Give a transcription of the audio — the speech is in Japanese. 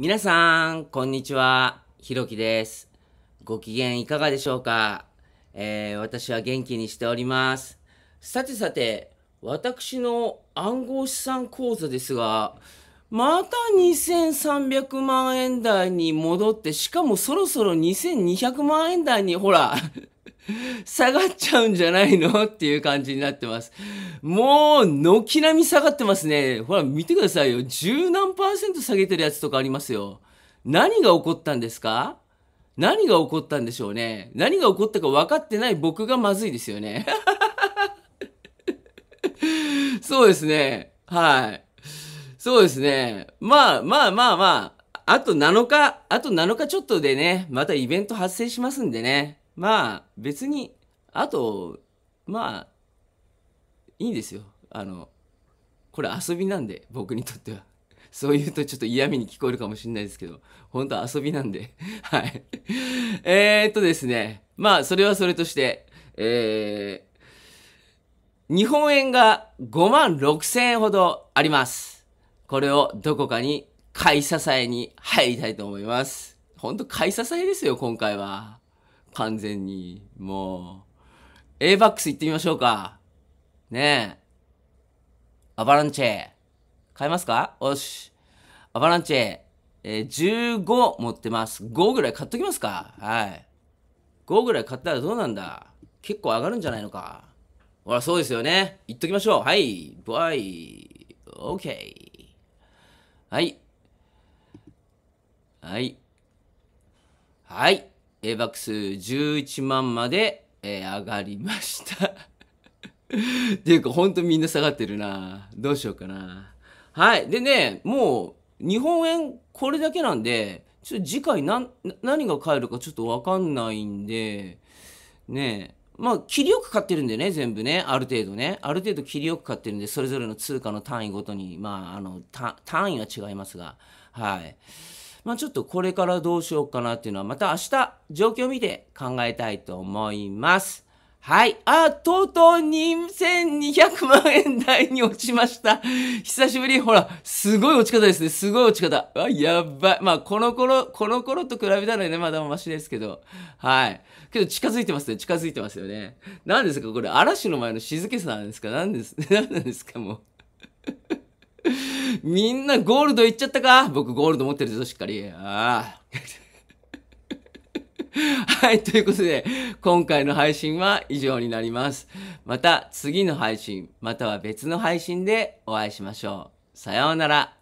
皆さん、こんにちは。ひろきです。ご機嫌いかがでしょうか、えー、私は元気にしております。さてさて、私の暗号資産講座ですが、また2300万円台に戻って、しかもそろそろ2200万円台に、ほら下がっちゃうんじゃないのっていう感じになってます。もう、軒並み下がってますね。ほら、見てくださいよ。十何パーセント下げてるやつとかありますよ。何が起こったんですか何が起こったんでしょうね。何が起こったか分かってない僕がまずいですよね。そうですね。はい。そうですね。まあまあまあまあ。あと7日、あと7日ちょっとでね、またイベント発生しますんでね。まあ別にあとまあいいんですよあのこれ遊びなんで僕にとっては そう言うとちょっと嫌味に聞こえるかもしれないですけど本当は遊びなんで はいえー、っとですねまあそれはそれとしてえー、日本円が5万6千円ほどありますこれをどこかに買い支えに入りたいと思います本当買い支えですよ今回は完全に。もう、A バックス行ってみましょうか。ねえ。アバランチェ。買えますかよし。アバランチェ、えー、15持ってます。5ぐらい買っときますかはい。5ぐらい買ったらどうなんだ結構上がるんじゃないのかほら、そうですよね。言っときましょう。はい。バイ。オッケー。はい。はい。はい。A バックス11万まで、えー、上がりました っていうか、ほんとみんな下がってるな。どうしようかな。はい。でね、もう、日本円これだけなんで、ちょっと次回何、何が買えるかちょっとわかんないんで、ねまあ、切りよく買ってるんでね、全部ね、ある程度ね。ある程度切りよく買ってるんで、それぞれの通貨の単位ごとに、まあ、あの、単位は違いますが、はい。まあ、ちょっとこれからどうしようかなっていうのは、また明日、状況を見て考えたいと思います。はい。あ、とうとう2200万円台に落ちました。久しぶり。ほら、すごい落ち方ですね。すごい落ち方。あ、やばい。まあ、この頃、この頃と比べたらね、まだマシですけど。はい。けど、近づいてますね。近づいてますよね。何ですかこれ、嵐の前の静けさなんですか何です、何なんですかもう。みんなゴールドいっちゃったか僕ゴールド持ってるぞ、しっかり。ああ。はい、ということで、今回の配信は以上になります。また次の配信、または別の配信でお会いしましょう。さようなら。